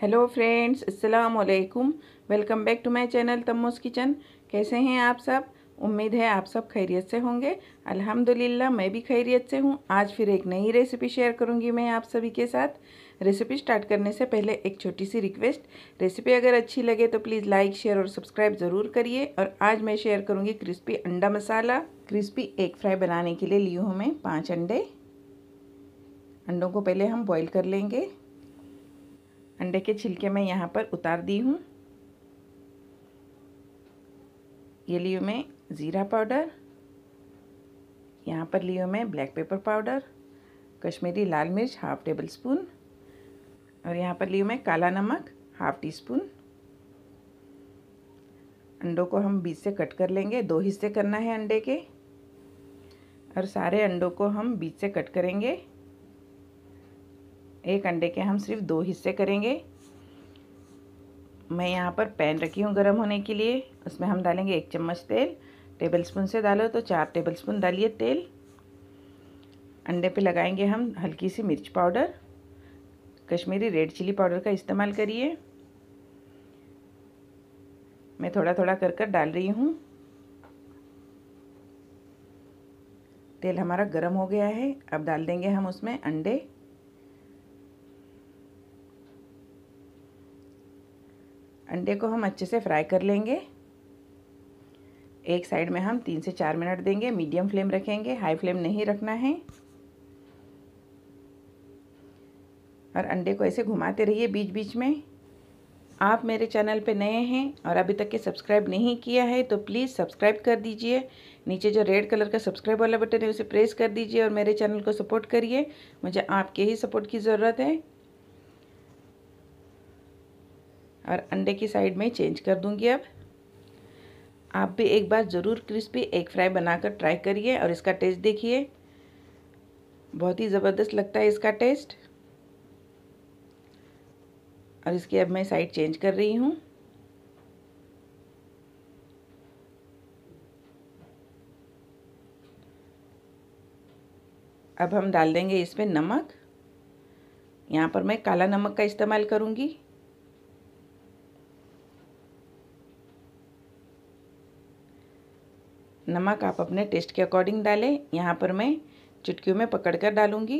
hello friends अस्सलाम वालेकुम welcome back to my channel तमोस किचन कैसे हैं आप सब उम्मीद है आप सब खैरियत से होंगे अल्हम्दुलिल्लाह मैं भी खैरियत से हूँ आज फिर एक नई रेसिपी शेयर करूँगी मैं आप सभी के साथ रेसिपी स्टार्ट करने से पहले एक छोटी सी रिक्वेस्ट रेसिपी अगर अच्छी लगे तो प्लीज़ लाइक शेयर और सब्सक्राइब ज़रूर करिए और आज मैं शेयर करूँगी क्रिस्पी अंडा मसाला क्रिस्पी एग फ्राई बनाने के लिए ली हूँ मैं पाँच अंडे अंडों को पहले हम बॉईल कर लेंगे अंडे के छिलके मैं यहाँ पर उतार दी हूँ ये लियो मैं ज़ीरा पाउडर यहाँ पर लियो मैं ब्लैक पेपर पाउडर कश्मीरी लाल मिर्च हाफ टेबल स्पून और यहाँ पर लियो मैं काला नमक हाफ टी स्पून अंडों को हम बीच से कट कर लेंगे दो हिस्से करना है अंडे के और सारे अंडों को हम बीच से कट करेंगे एक अंडे के हम सिर्फ दो हिस्से करेंगे मैं यहाँ पर पैन रखी हूँ गर्म होने के लिए उसमें हम डालेंगे एक चम्मच तेल टेबल स्पून से डालो तो चार टेबल स्पून डालिए तेल अंडे पे लगाएंगे हम हल्की सी मिर्च powder Kashmiri red chili powder का इस्तेमाल करिए मैं थोड़ा थोड़ा कर कर डाल रही हूँ तेल हमारा गर्म हो गया है अब डाल देंगे हम उसमें अंडे अंडे को हम अच्छे से फ्राई कर लेंगे एक साइड में हम तीन से चार मिनट देंगे मीडियम फ्लेम रखेंगे हाई फ्लेम नहीं रखना है और अंडे को ऐसे घुमाते रहिए बीच बीच में आप मेरे चैनल पे नए हैं और अभी तक के सब्सक्राइब नहीं किया है तो प्लीज़ सब्सक्राइब कर दीजिए नीचे जो रेड कलर का सब्सक्राइब वाला बटन है उसे प्रेस कर दीजिए और मेरे चैनल को सपोर्ट करिए मुझे आपके ही सपोर्ट की ज़रूरत है और अंडे की साइड में चेंज कर दूंगी अब आप भी एक बार ज़रूर क्रिस्पी एग फ्राई बनाकर ट्राई करिए और इसका टेस्ट देखिए बहुत ही ज़बरदस्त लगता है इसका टेस्ट और इसकी अब मैं साइड चेंज कर रही हूँ अब हम डाल देंगे इसमें नमक यहाँ पर मैं काला नमक का इस्तेमाल करूँगी नमक आप अपने टेस्ट के अकॉर्डिंग डालें यहाँ पर मैं चुटकियों में पकड़ कर डालूँगी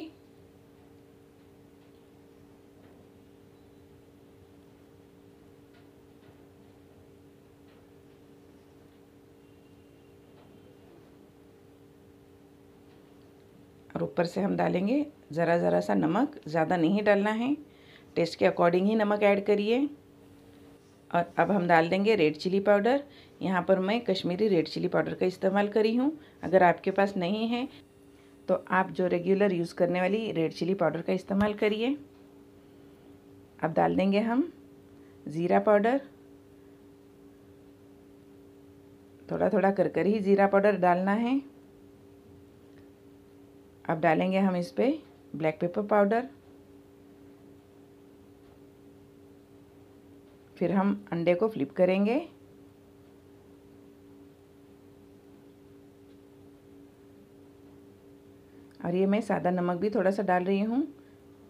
और ऊपर से हम डालेंगे ज़रा ज़रा सा नमक ज़्यादा नहीं डालना है टेस्ट के अकॉर्डिंग ही नमक ऐड करिए और अब हम डाल देंगे रेड चिली पाउडर यहाँ पर मैं कश्मीरी रेड चिली पाउडर का इस्तेमाल करी हूँ अगर आपके पास नहीं है तो आप जो रेगुलर यूज़ करने वाली रेड चिली पाउडर का इस्तेमाल करिए अब डाल देंगे हम ज़ीरा पाउडर थोड़ा थोड़ा कर कर ही ज़ीरा पाउडर डालना है अब डालेंगे हम इस पर ब्लैक पेपर पाउडर फिर हम अंडे को फ्लिप करेंगे और ये मैं सादा नमक भी थोड़ा सा डाल रही हूँ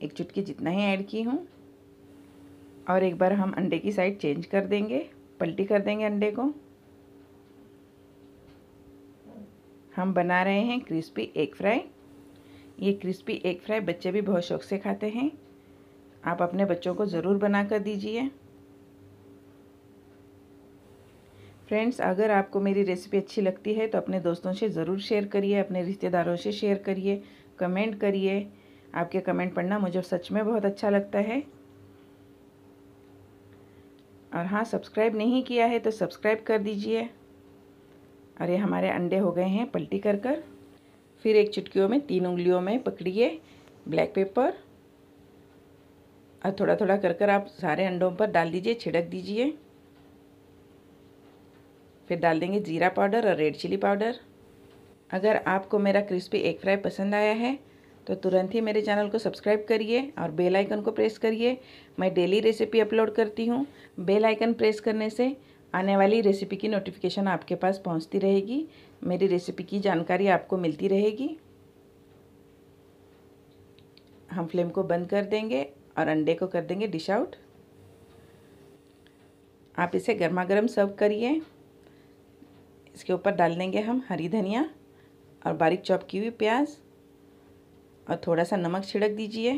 एक चुटकी जितना ही ऐड की हूँ और एक बार हम अंडे की साइड चेंज कर देंगे पलटी कर देंगे अंडे को हम बना रहे हैं क्रिस्पी एग फ्राई ये क्रिस्पी एग फ्राई बच्चे भी बहुत शौक से खाते हैं आप अपने बच्चों को ज़रूर बना कर दीजिए फ्रेंड्स अगर आपको मेरी रेसिपी अच्छी लगती है तो अपने दोस्तों से ज़रूर शेयर करिए अपने रिश्तेदारों से शेयर करिए कमेंट करिए आपके कमेंट पढ़ना मुझे सच में बहुत अच्छा लगता है और हाँ सब्सक्राइब नहीं किया है तो सब्सक्राइब कर दीजिए और ये हमारे अंडे हो गए हैं पलटी कर कर फिर एक चुटकियों में तीन उंगलियों में पकड़िए ब्लैक पेपर और थोड़ा थोड़ा कर कर आप सारे अंडों पर डाल दीजिए छिड़क दीजिए फिर डाल देंगे जीरा पाउडर और रेड चिली पाउडर अगर आपको मेरा क्रिस्पी एग फ्राई पसंद आया है तो तुरंत ही मेरे चैनल को सब्सक्राइब करिए और बेल आइकन को प्रेस करिए मैं डेली रेसिपी अपलोड करती हूँ बेल आइकन प्रेस करने से आने वाली रेसिपी की नोटिफिकेशन आपके पास पहुँचती रहेगी मेरी रेसिपी की जानकारी आपको मिलती रहेगी हम फ्लेम को बंद कर देंगे और अंडे को कर देंगे डिश आउट आप इसे गर्मा गर्म सर्व करिए इसके ऊपर डाल देंगे हम हरी धनिया और बारीक चॉप की हुई प्याज और थोड़ा सा नमक छिड़क दीजिए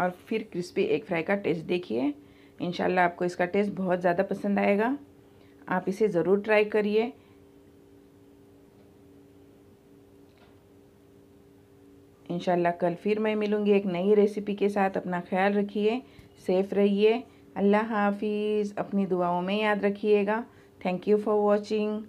और फिर क्रिस्पी एग फ्राई का टेस्ट देखिए इन आपको इसका टेस्ट बहुत ज़्यादा पसंद आएगा आप इसे ज़रूर ट्राई करिए इन कल फिर मैं मिलूँगी एक नई रेसिपी के साथ अपना ख्याल रखिए सेफ़ रहिए अल्लाह हाफिज़ अपनी दुआओं में याद रखिएगा थैंक यू फॉर वॉचिंग